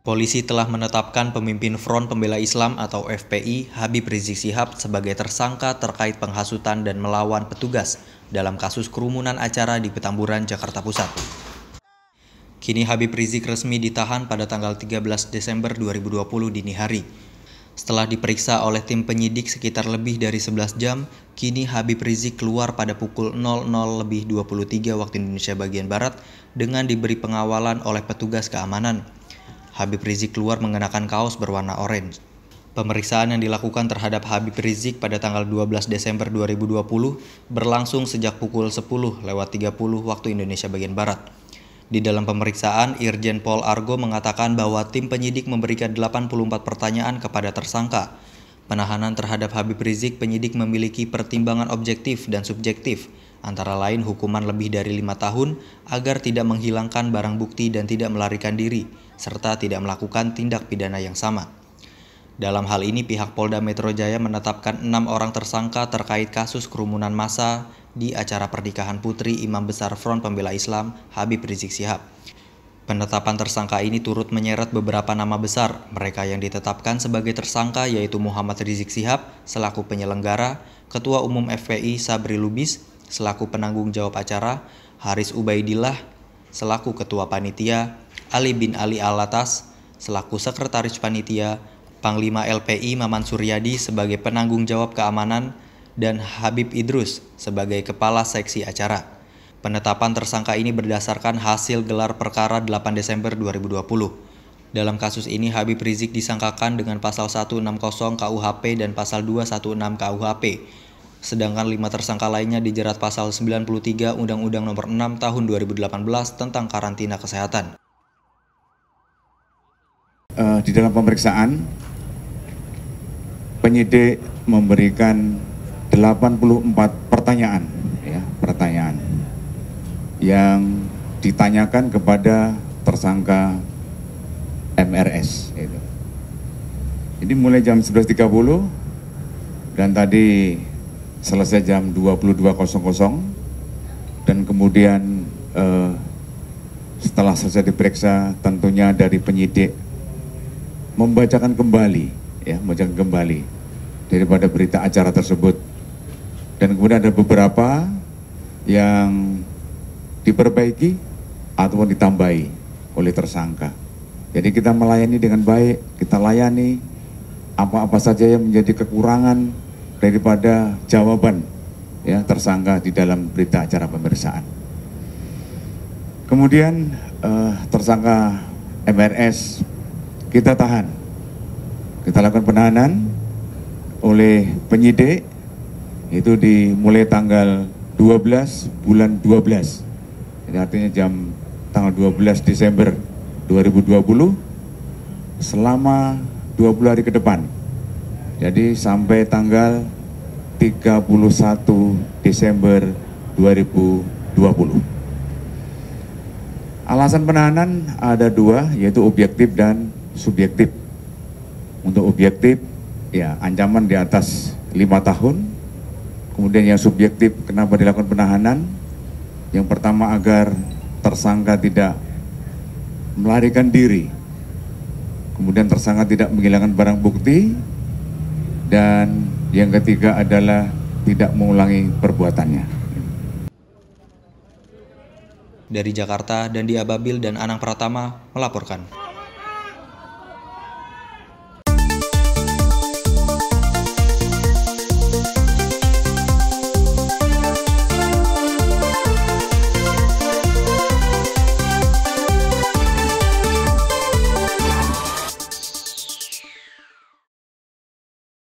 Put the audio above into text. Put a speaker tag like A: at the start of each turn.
A: Polisi telah menetapkan pemimpin Front Pembela Islam atau FPI Habib Rizik Sihab sebagai tersangka terkait penghasutan dan melawan petugas dalam kasus kerumunan acara di Petamburan, Jakarta Pusat. Kini Habib Rizik resmi ditahan pada tanggal 13 Desember 2020 dini hari. Setelah diperiksa oleh tim penyidik sekitar lebih dari 11 jam, kini Habib Rizik keluar pada pukul 00 lebih 23 waktu Indonesia bagian Barat dengan diberi pengawalan oleh petugas keamanan. Habib Rizik keluar mengenakan kaos berwarna orange. Pemeriksaan yang dilakukan terhadap Habib Rizik pada tanggal 12 Desember 2020 berlangsung sejak pukul 10 lewat 30 waktu Indonesia bagian Barat. Di dalam pemeriksaan, Irjen Pol Argo mengatakan bahwa tim penyidik memberikan 84 pertanyaan kepada tersangka. Penahanan terhadap Habib Rizik penyidik memiliki pertimbangan objektif dan subjektif, antara lain hukuman lebih dari lima tahun agar tidak menghilangkan barang bukti dan tidak melarikan diri, serta tidak melakukan tindak pidana yang sama. Dalam hal ini pihak Polda Metro Jaya menetapkan enam orang tersangka terkait kasus kerumunan massa di acara pernikahan putri Imam Besar Front Pembela Islam Habib Rizik Sihab. Penetapan tersangka ini turut menyeret beberapa nama besar. Mereka yang ditetapkan sebagai tersangka yaitu Muhammad Rizik Sihab selaku penyelenggara, Ketua Umum FPI Sabri Lubis selaku penanggung jawab acara, Haris Ubaidillah selaku ketua panitia, Ali bin Ali Alatas selaku Sekretaris Panitia, Panglima LPI Maman Suryadi sebagai penanggung jawab keamanan, dan Habib Idrus sebagai Kepala Seksi Acara. Penetapan tersangka ini berdasarkan hasil gelar perkara 8 Desember 2020. Dalam kasus ini Habib Rizik disangkakan dengan pasal 160 KUHP dan pasal 216 KUHP. Sedangkan lima tersangka lainnya dijerat pasal 93 Undang-Undang Nomor 6 Tahun 2018 tentang karantina kesehatan
B: uh, di dalam pemeriksaan penyidik memberikan 84 pertanyaan ya, pertanyaan yang ditanyakan kepada tersangka MRS itu. Ini mulai jam 11.30 dan tadi selesai jam 22.00 dan kemudian eh, setelah selesai diperiksa tentunya dari penyidik membacakan kembali ya membacakan kembali daripada berita acara tersebut dan kemudian ada beberapa yang diperbaiki ataupun ditambahi oleh tersangka jadi kita melayani dengan baik kita layani apa-apa saja yang menjadi kekurangan daripada jawaban ya tersangka di dalam berita acara pemeriksaan kemudian eh, tersangka MRS kita tahan. Kita lakukan penahanan oleh penyidik itu dimulai tanggal 12 bulan 12. Jadi artinya jam tanggal 12 Desember 2020 selama 20 hari ke depan. Jadi sampai tanggal 31 Desember 2020. Alasan penahanan ada dua, yaitu objektif dan subjektif. Untuk objektif, ya ancaman di atas lima tahun. Kemudian yang subjektif, kenapa dilakukan penahanan? Yang pertama agar tersangka tidak melarikan diri. Kemudian tersangka tidak menghilangkan barang bukti. Dan yang ketiga adalah tidak mengulangi perbuatannya
A: dari Jakarta, Dandi Ababil dan Anang Pratama melaporkan.